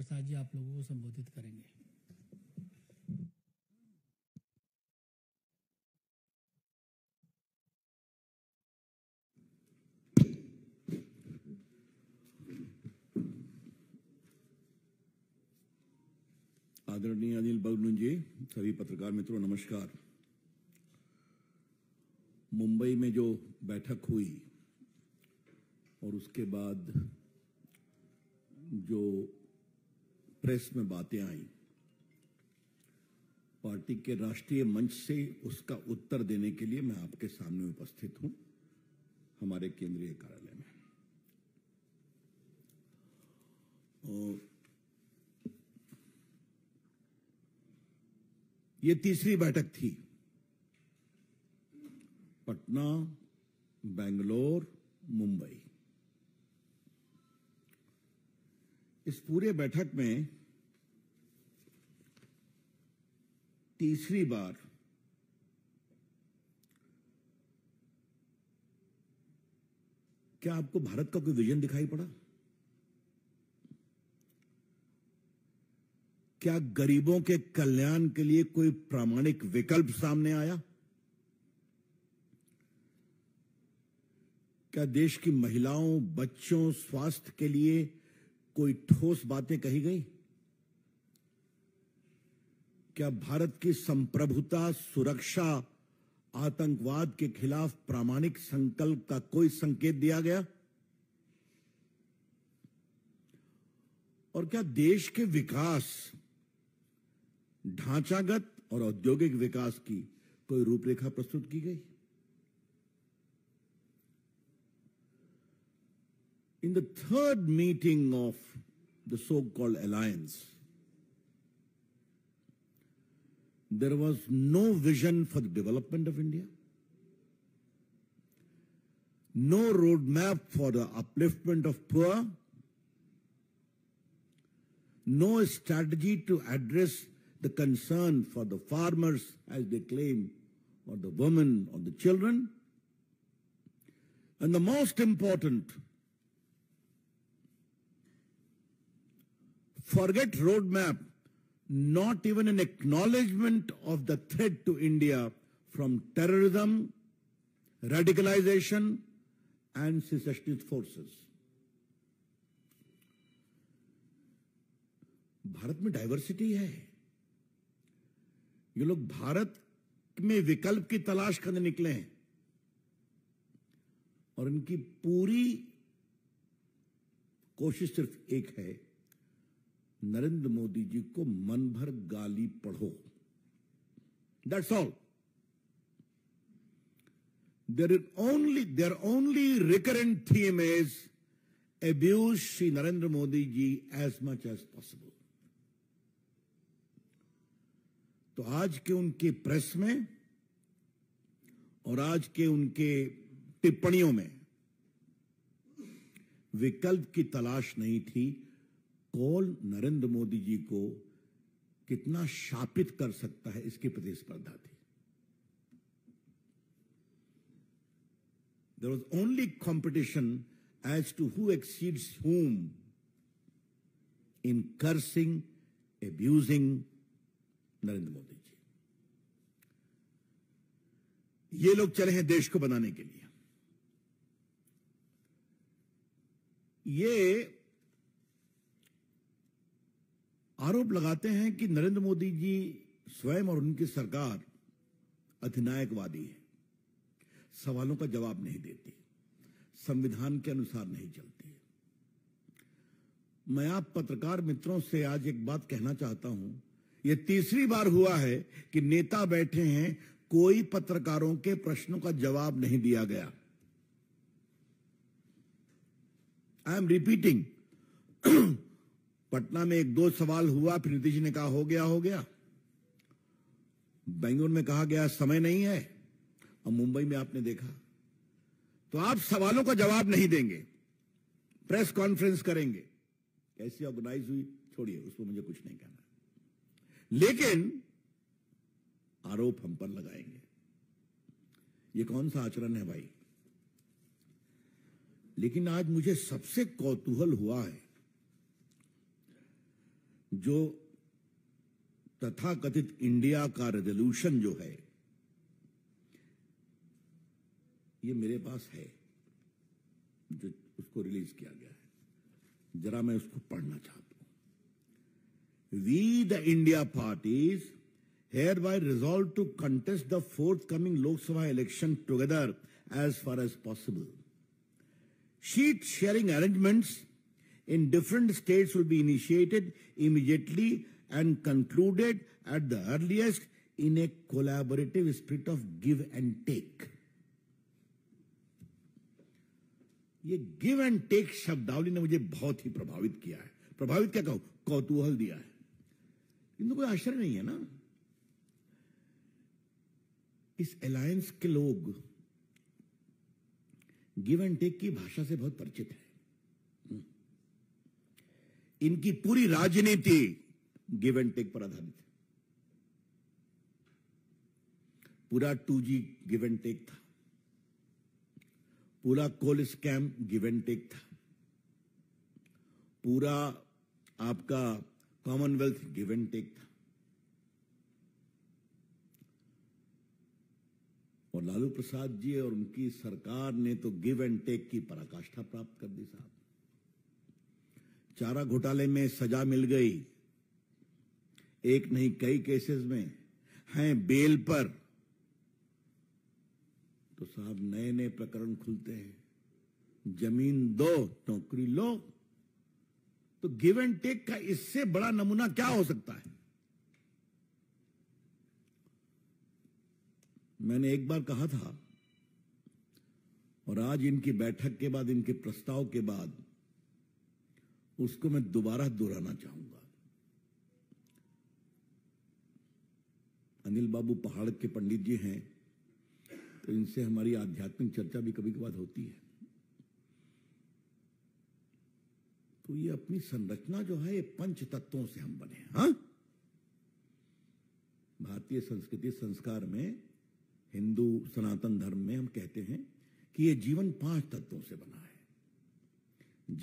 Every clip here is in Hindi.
प्रसाद जी आप लोगों को संबोधित करेंगे आदरणीय अनिल बगनुन जी सभी पत्रकार मित्रों नमस्कार मुंबई में जो बैठक हुई और उसके बाद जो प्रेस में बातें आई पार्टी के राष्ट्रीय मंच से उसका उत्तर देने के लिए मैं आपके सामने उपस्थित हूं हमारे केंद्रीय कार्यालय में ये तीसरी बैठक थी पटना बेंगलोर मुंबई इस पूरे बैठक में तीसरी बार क्या आपको भारत का कोई विजन दिखाई पड़ा क्या गरीबों के कल्याण के लिए कोई प्रामाणिक विकल्प सामने आया क्या देश की महिलाओं बच्चों स्वास्थ्य के लिए कोई ठोस बातें कही गई क्या भारत की संप्रभुता सुरक्षा आतंकवाद के खिलाफ प्रामाणिक संकल्प का कोई संकेत दिया गया और क्या देश के विकास ढांचागत और औद्योगिक विकास की कोई रूपरेखा प्रस्तुत की गई In the third meeting of the so-called alliance, there was no vision for the development of India, no roadmap for the upliftment of poor, no strategy to address the concern for the farmers, as they claim, or the women, or the children. And the most important, Forget roadmap, not even an acknowledgement of the threat to India from terrorism, radicalization, and secessionist forces. Bharat में डाइवर्सिटी है ये लोग भारत में विकल्प की तलाश करने निकले हैं और इनकी पूरी कोशिश सिर्फ एक है नरेंद्र मोदी जी को मन भर गाली पढ़ो that's all there is only there only recurrent theme is abuse Shri Narendra Modi ji as much as possible तो आज के उनके प्रेस में और आज के उनके टिप्पणियों में विकल्प की तलाश नहीं थी कौन नरेंद्र मोदी जी को कितना शापित कर सकता है इसकी प्रतिस्पर्धा थी there was only competition as to who exceeds whom in cursing abusing Narendra Modi ji ये लोग चले हैं देश को बनाने के लिए ये आरोप लगाते हैं कि नरेंद्र मोदी जी स्वयं और उनकी सरकार अधिनायकवादी है सवालों का जवाब नहीं देती संविधान के अनुसार नहीं चलती मैं आप पत्रकार मित्रों से आज एक बात कहना चाहता हूं यह तीसरी बार हुआ है कि नेता बैठे हैं कोई पत्रकारों के प्रश्नों का जवाब नहीं दिया गया आई एम रिपीटिंग पटना में एक दो सवाल हुआ फिर नीतीश जी ने कहा हो गया हो गया बेंगलुरु में कहा गया समय नहीं है और मुंबई में आपने देखा तो आप सवालों का जवाब नहीं देंगे प्रेस कॉन्फ्रेंस करेंगे कैसी ऑर्गेनाइज हुई छोड़िए उसमें मुझे कुछ नहीं कहना लेकिन आरोप हम पर लगाएंगे ये कौन सा आचरण है भाई लेकिन आज मुझे सबसे कौतूहल हुआ है जो तथाकथित इंडिया का रेजोल्यूशन जो है ये मेरे पास है जो उसको रिलीज किया गया है जरा मैं उसको पढ़ना चाहता हूं we the India parties hereby resolve to contest the forthcoming Lok Sabha election together as far as possible seat sharing arrangements in different states will be initiated immediately and concluded at the earliest in a collaborative spirit of give and take. ये गिव एंड टेक शब्दावली ने मुझे बहुत ही प्रभावित किया है प्रभावित क्या कहूं कौतूहल दिया है किंतु कोई आश्चर्य नहीं है ना इस अलायंस के लोग गिव एंड टेक की भाषा से बहुत परिचित है इनकी पूरी राजनीति गिव एंड टेक पर आधारित है पूरा two G give and take था पूरा coal scam give and take था पूरा आपका कॉमनवेल्थ गिव एंड टेक था और लालू प्रसाद जी और उनकी सरकार ने तो गिव एंड टेक की पराकाष्ठा प्राप्त कर दी साहब चारा घोटाले में सजा मिल गई एक नहीं कई केसेस में हैं बेल पर तो साहब नए नए प्रकरण खुलते हैं जमीन दो नौकरी लो तो गिव एंड टेक का इससे बड़ा नमूना क्या हो सकता है मैंने एक बार कहा था और आज इनकी बैठक के बाद इनके प्रस्ताव के बाद उसको मैं दोबारा दोहराना चाहूंगा अनिल बाबू पहाड़ के पंडित जी हैं तो इनसे हमारी आध्यात्मिक चर्चा भी कभी कभार होती है तो ये अपनी संरचना जो है ये पंच तत्वों से हम बने हैं हाँ? भारतीय संस्कृति संस्कार में हिंदू सनातन धर्म में हम कहते हैं कि ये जीवन पांच तत्वों से बना है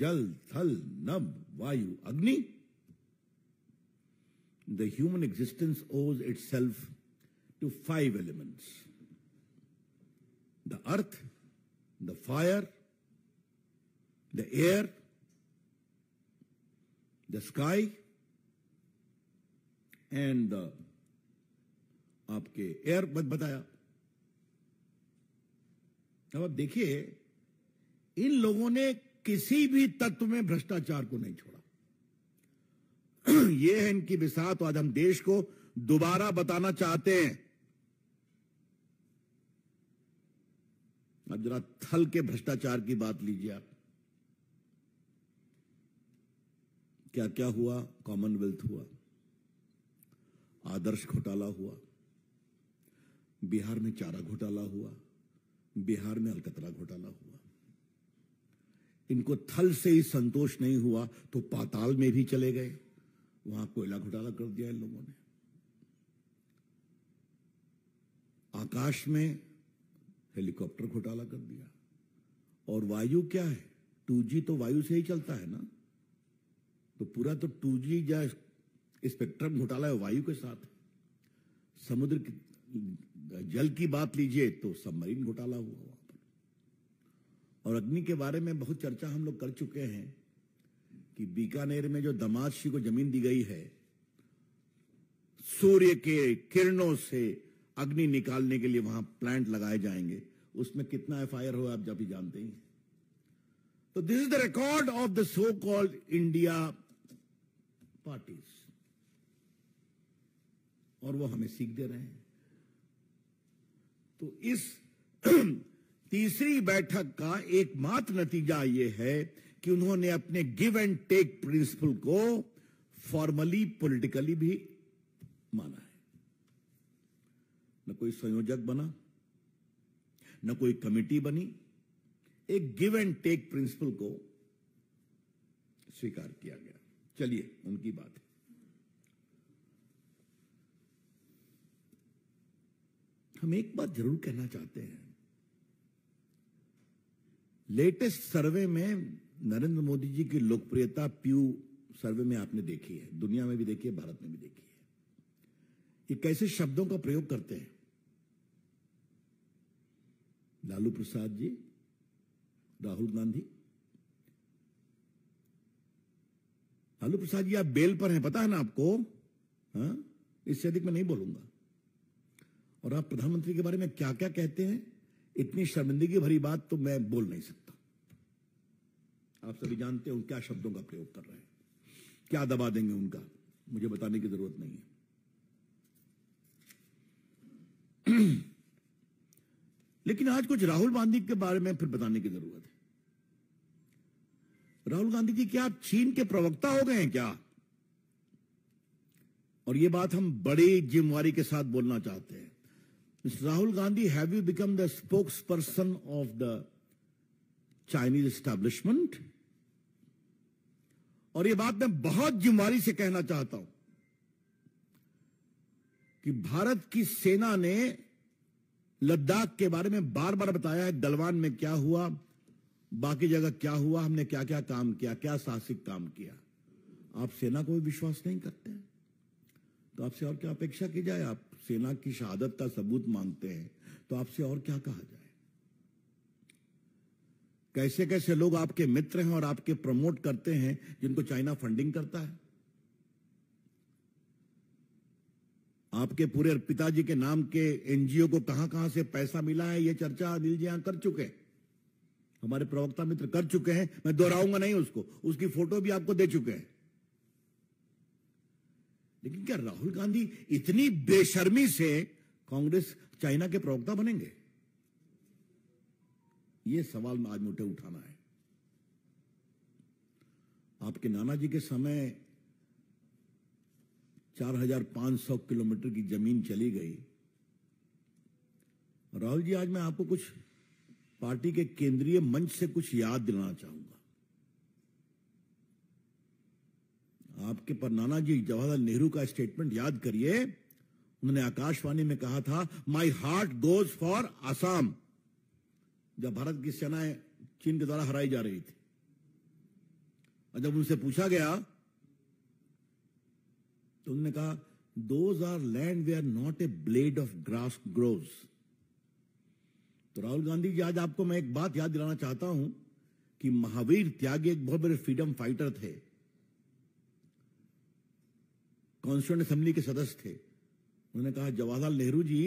जल थल नभ वायु अग्नि the human existence owes itself to five elements the earth the fire the air the sky and the आपके एयर मत बताया अब आप देखिए इन लोगों ने किसी भी तत्व में भ्रष्टाचार को नहीं छोड़ा यह है इनकी तो आज हम देश को दोबारा बताना चाहते हैं अब जरा थल के भ्रष्टाचार की बात लीजिए आप क्या क्या हुआ कॉमनवेल्थ हुआ आदर्श घोटाला हुआ बिहार में चारा घोटाला हुआ बिहार में अलकतरा घोटाला हुआ इनको थल से ही संतोष नहीं हुआ तो पाताल में भी चले गए वहां कोयला घोटाला कर दिया इन लोगों ने आकाश में हेलीकॉप्टर घोटाला कर दिया और वायु क्या है टू तो वायु से ही चलता है ना तो पूरा तो टू जी या स्पेक्ट्रम घोटाला है वायु के साथ समुद्र की जल की बात लीजिए तो सबमरीन घोटाला हुआ और अग्नि के बारे में बहुत चर्चा हम लोग कर चुके हैं कि बीकानेर में जो दमाशी को जमीन दी गई है सूर्य के किरणों से अग्नि निकालने के लिए वहां प्लांट लगाए जाएंगे उसमें कितना एफ आई आर हुआ आप जब भी जानते ही तो this is the record of the so called India parties और वो हमें सीख दे रहे हैं तो इस तीसरी बैठक का एकमात्र नतीजा यह है कि उन्होंने अपने गिव एंड टेक प्रिंसिपल को फॉर्मली पॉलिटिकली भी माना है न कोई संयोजक बना न कोई कमेटी बनी एक गिव एंड टेक प्रिंसिपल को स्वीकार किया गया चलिए उनकी बात है हम एक बात जरूर कहना चाहते हैं लेटेस्ट सर्वे में नरेंद्र मोदी जी की लोकप्रियता प्यू सर्वे में आपने देखी है दुनिया में भी देखी है भारत में भी देखी है ये कैसे शब्दों का प्रयोग करते हैं लालू प्रसाद जी राहुल गांधी लालू प्रसाद जी आप बेल पर हैं पता है ना आपको हाँ? इससे अधिक मैं नहीं बोलूंगा और आप प्रधानमंत्री के बारे में क्या क्या कहते हैं इतनी शर्मिंदगी भरी बात तो मैं बोल नहीं सकता आप सभी जानते हैं क्या शब्दों का प्रयोग कर रहे हैं क्या दबा देंगे उनका मुझे बताने की जरूरत नहीं है लेकिन आज कुछ राहुल गांधी के बारे में फिर बताने की जरूरत है राहुल गांधी जी क्या चीन के प्रवक्ता हो गए हैं क्या और यह बात हम बड़ी जिम्मेवारी के साथ बोलना चाहते हैं Mr. Rahul Gandhi, have you become the spokesperson of the Chinese establishment? और ये बात मैं बहुत जिम्मेवारी से कहना चाहता हूं कि भारत की सेना ने लद्दाख के बारे में बार बार बताया है गलवान में क्या हुआ बाकी जगह क्या हुआ हमने क्या क्या काम किया क्या साहसिक काम किया आप सेना को भी विश्वास नहीं करते हैं तो आपसे और क्या अपेक्षा की जाए आप सेना की शहादत का सबूत मांगते हैं तो आपसे और क्या कहा जाए कैसे कैसे लोग आपके मित्र हैं और आपके प्रमोट करते हैं जिनको चाइना फंडिंग करता है आपके पूरे पिताजी के नाम के एनजीओ को कहां कहां से पैसा मिला है यह चर्चा अनिल जी यहां कर चुके हैं हमारे प्रवक्ता मित्र कर चुके हैं मैं दोहराऊंगा नहीं उसको उसकी फोटो भी आपको दे चुके हैं लेकिन क्या राहुल गांधी इतनी बेशर्मी से कांग्रेस चाइना के प्रवक्ता बनेंगे ये सवाल आज मुझे उठाना है आपके नाना जी के समय 4,500 किलोमीटर की जमीन चली गई राहुल जी आज मैं आपको कुछ पार्टी के केंद्रीय मंच से कुछ याद दिलाना चाहूंगा आपके पर नाना जी जवाहरलाल नेहरू का स्टेटमेंट याद करिए उन्होंने आकाशवाणी में कहा था my heart goes for Assam जब भारत की सेनाएं चीन के द्वारा हराई जा रही थी और जब उनसे पूछा गया तो उन्होंने कहा those are land where are not a blade of grass grows तो राहुल गांधी जी आज आपको मैं एक बात याद दिलाना चाहता हूं कि महावीर त्यागी एक बहुत बड़े फ्रीडम फाइटर थे कॉन्स्टिट्यूंट असेंबली के सदस्य थे उन्होंने कहा जवाहरलाल नेहरू जी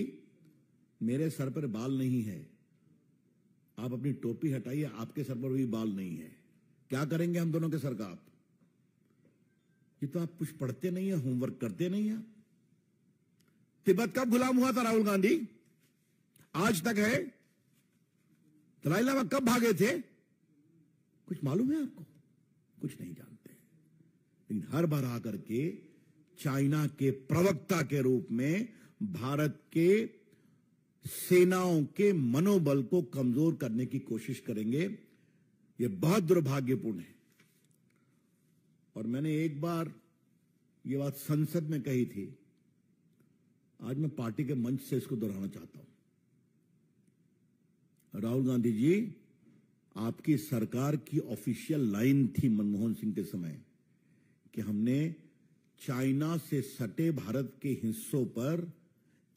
मेरे सर पर बाल नहीं है आप अपनी टोपी हटाइए आपके सर पर भी बाल नहीं है क्या करेंगे हम दोनों के सर का आप ये तो आप कुछ पढ़ते नहीं है होमवर्क करते नहीं है तिब्बत कब गुलाम हुआ था राहुल गांधी आज तक है दलाई लामा कब भागे थे कुछ मालूम है आपको कुछ नहीं जानते लेकिन हर बार आकर के चाइना के प्रवक्ता के रूप में भारत के सेनाओं के मनोबल को कमजोर करने की कोशिश करेंगे ये बहुत दुर्भाग्यपूर्ण है और मैंने एक बार ये बात संसद में कही थी आज मैं पार्टी के मंच से इसको दोहराना चाहता हूं राहुल गांधी जी आपकी सरकार की ऑफिशियल लाइन थी मनमोहन सिंह के समय कि हमने चाइना से सटे भारत के हिस्सों पर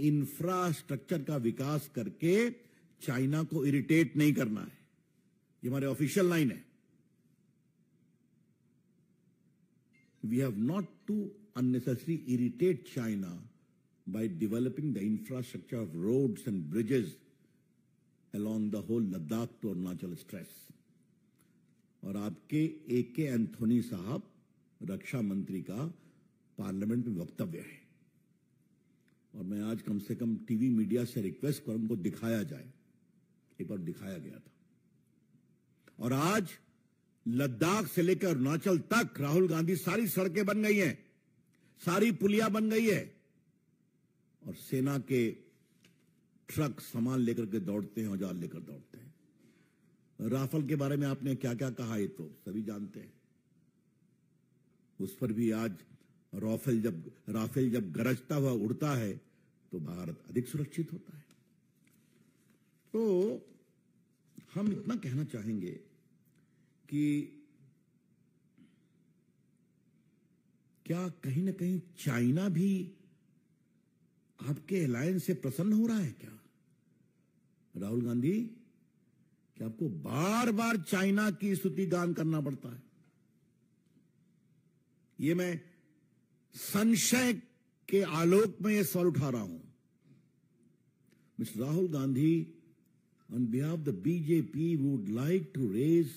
इंफ्रास्ट्रक्चर का विकास करके चाइना को इरिटेट नहीं करना है ये हमारे ऑफिशियल लाइन है we have not to unnecessary irritate China by developing the infrastructure of roads and bridges along the whole Ladakh to Arunachal stress और आपके ए के एंथोनी साहब रक्षा मंत्री का पार्लियामेंट में वक्तव्य है और मैं आज कम से कम टीवी मीडिया से रिक्वेस्ट कर उनको दिखाया जाए एक बार दिखाया गया था और आज लद्दाख से लेकर अरुणाचल तक राहुल गांधी सारी सड़कें बन गई हैं सारी पुलिया बन गई है और सेना के ट्रक सामान लेकर के दौड़ते हैं औजार लेकर दौड़ते हैं राफल के बारे में आपने क्या क्या कहा ये तो सभी जानते हैं उस पर भी आज राफेल जब राफेल जब गरजता हुआ उड़ता है तो भारत अधिक सुरक्षित होता है तो हम इतना कहना चाहेंगे कि क्या कहीं ना कहीं चाइना भी आपके अलायंस से प्रसन्न हो रहा है क्या राहुल गांधी क्या आपको बार बार चाइना की स्तुति गान करना पड़ता है ये मैं संशय के आलोक में यह सवाल उठा रहा हूं Mister Rahul Gandhi on behalf the BJP would like to raise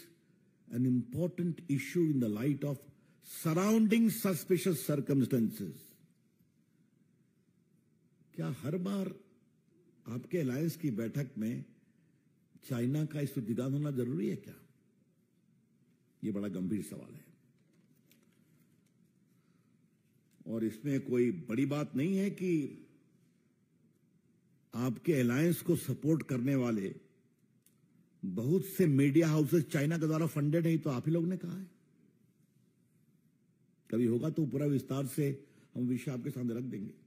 an important issue in the light of surrounding suspicious circumstances क्या हर बार आपके अलायंस की बैठक में चाइना का इस होना जरूरी है क्या यह बड़ा गंभीर सवाल है और इसमें कोई बड़ी बात नहीं है कि आपके अलायंस को सपोर्ट करने वाले बहुत से मीडिया हाउसेस चाइना के द्वारा फंडेड है तो आप ही लोग ने कहा है कभी होगा तो पूरा विस्तार से हम विषय आपके सामने रख देंगे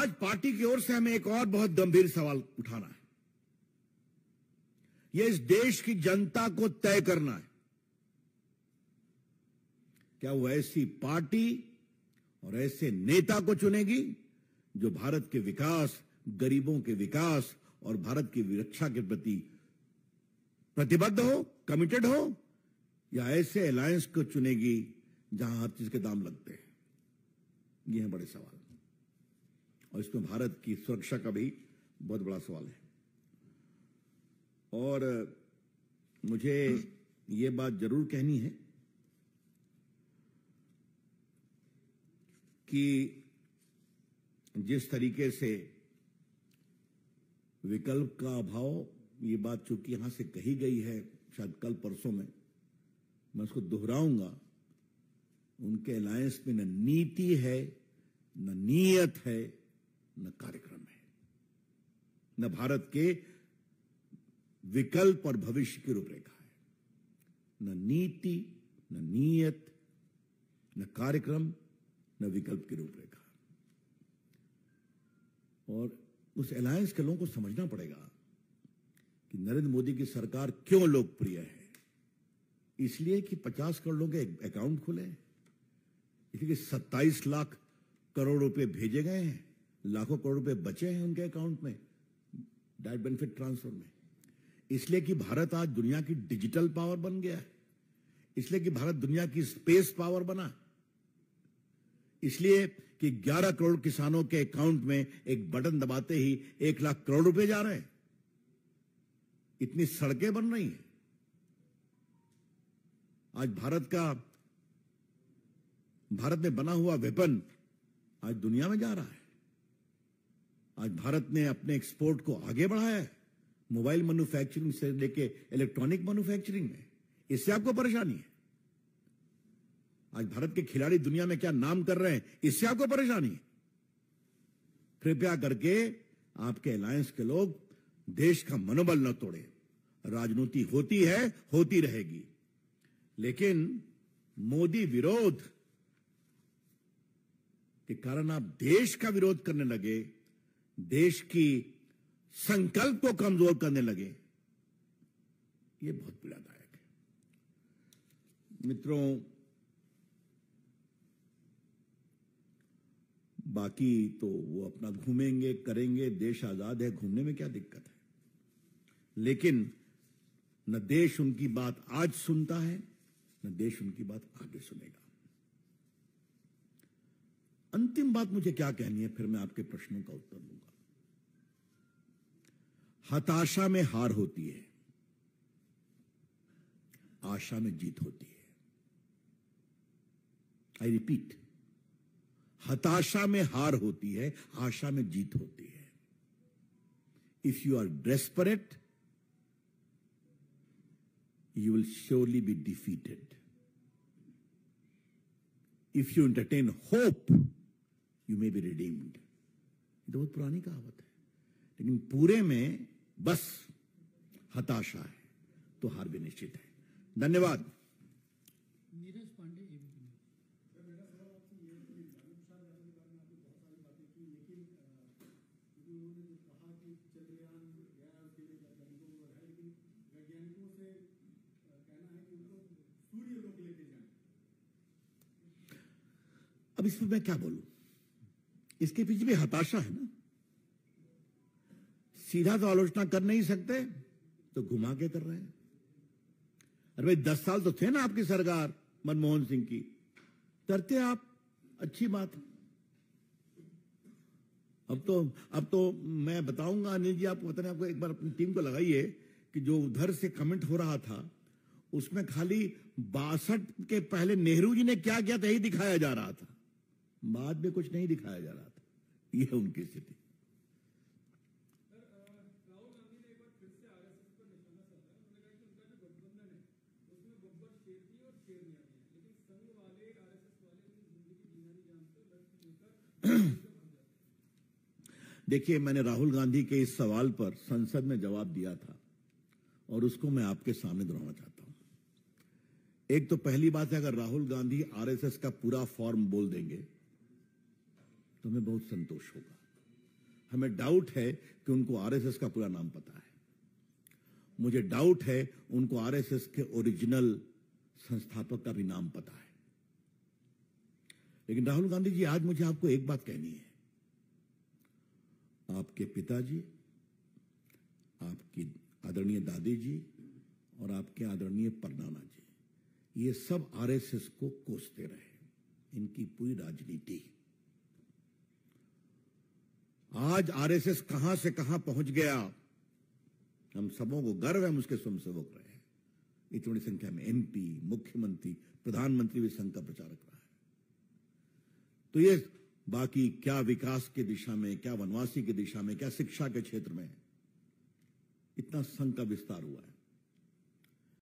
आज पार्टी की ओर से हमें एक और बहुत गंभीर सवाल उठाना है यह इस देश की जनता को तय करना है क्या वो ऐसी पार्टी और ऐसे नेता को चुनेगी जो भारत के विकास गरीबों के विकास और भारत की रक्षा के प्रति प्रतिबद्ध हो कमिटेड हो या ऐसे अलायंस को चुनेगी जहां हर चीज के दाम लगते हैं यह है बड़े सवाल और इसमें भारत की सुरक्षा का भी बहुत बड़ा सवाल है और मुझे ये बात जरूर कहनी है कि जिस तरीके से विकल्प का अभाव ये बात चूंकि यहां से कही गई है शायद कल परसों में मैं उसको दोहराऊंगा उनके अलायंस में न नीति है न नीयत है न कार्यक्रम है न भारत के विकल्प और भविष्य की रूपरेखा है न नीति न नीयत न कार्यक्रम न विकल्प की रूपरेखा और उस अलायंस के लोगों को समझना पड़ेगा कि नरेंद्र मोदी की सरकार क्यों लोकप्रिय है इसलिए कि 50 करोड़ लोगों के अकाउंट खुले इसलिए कि 27 लाख करोड़ रुपए भेजे गए हैं लाखों करोड़ रुपए बचे हैं उनके अकाउंट में डायरेक्ट बेनिफिट ट्रांसफर में इसलिए कि भारत आज दुनिया की डिजिटल पावर बन गया है इसलिए कि भारत दुनिया की स्पेस पावर बना इसलिए कि 11 करोड़ किसानों के अकाउंट में एक बटन दबाते ही एक लाख करोड़ रुपए जा रहे हैं इतनी सड़कें बन रही हैं आज भारत का भारत में बना हुआ वेपन आज दुनिया में जा रहा है आज भारत ने अपने एक्सपोर्ट को आगे बढ़ाया है मोबाइल मैन्युफैक्चरिंग से लेके इलेक्ट्रॉनिक मैन्युफैक्चरिंग में इससे आपको परेशानी है आज भारत के खिलाड़ी दुनिया में क्या नाम कर रहे हैं इससे आपको परेशानी है कृपया करके आपके अलायंस के लोग देश का मनोबल न तोड़े राजनीति होती है होती रहेगी लेकिन मोदी विरोध के कारण आप देश का विरोध करने लगे देश की संकल्प को कमजोर करने लगे ये बहुत पीड़ादायक है मित्रों बाकी तो वो अपना घूमेंगे करेंगे देश आजाद है घूमने में क्या दिक्कत है लेकिन न देश उनकी बात आज सुनता है न देश उनकी बात आगे सुनेगा अंतिम बात मुझे क्या कहनी है फिर मैं आपके प्रश्नों का उत्तर दूंगा हताशा में हार होती है आशा में जीत होती है आई रिपीट हताशा में हार होती है आशा में जीत होती है if you are desperate you will surely be defeated if you entertain hope you may be redeemed ये तो बहुत पुरानी कहावत है लेकिन पूरे में बस हताशा है तो हार भी निश्चित है धन्यवाद नीरज पांडे अब इसमें मैं क्या बोलू इसके पीछे भी हताशा है ना सीधा तो आलोचना कर नहीं सकते तो घुमा के कर रहे हैं अरे भाई दस साल तो थे ना आपकी सरकार मनमोहन सिंह की करते आप अच्छी बात अब तो अब तो मैं बताऊंगा अनिल जी आपको बताने आपको एक बार अपनी टीम को लगाइए कि जो उधर से कमेंट हो रहा था उसमें खाली बासठ के पहले नेहरू जी ने क्या किया था यही दिखाया जा रहा था बाद में कुछ नहीं दिखाया जा रहा था यह उनकी स्थिति देखिए मैंने राहुल गांधी के इस सवाल पर संसद में जवाब दिया था और उसको मैं आपके सामने दोहराना चाहता हूं एक तो पहली बात है अगर राहुल गांधी आरएसएस का पूरा फॉर्म बोल देंगे तो हमें बहुत संतोष होगा हमें डाउट है कि उनको आरएसएस का पूरा नाम पता है मुझे डाउट है उनको आरएसएस के ओरिजिनल संस्थापक का भी नाम पता है लेकिन राहुल गांधी जी आज मुझे आपको एक बात कहनी है आपके पिताजी आपकी आदरणीय दादी जी और आपके आदरणीय परनाना जी ये सब आरएसएस को कोसते रहे इनकी पूरी राजनीति आज आरएसएस कहां से कहां पहुंच गया हम सबों को गर्व है हम उसके स्वयं सेवक रहे हैं इतनी संख्या में एमपी मुख्यमंत्री प्रधानमंत्री भी संघ का प्रचारक रहा है तो ये बाकी क्या विकास की दिशा में क्या वनवासी की दिशा में क्या शिक्षा के क्षेत्र में इतना संघ का विस्तार हुआ है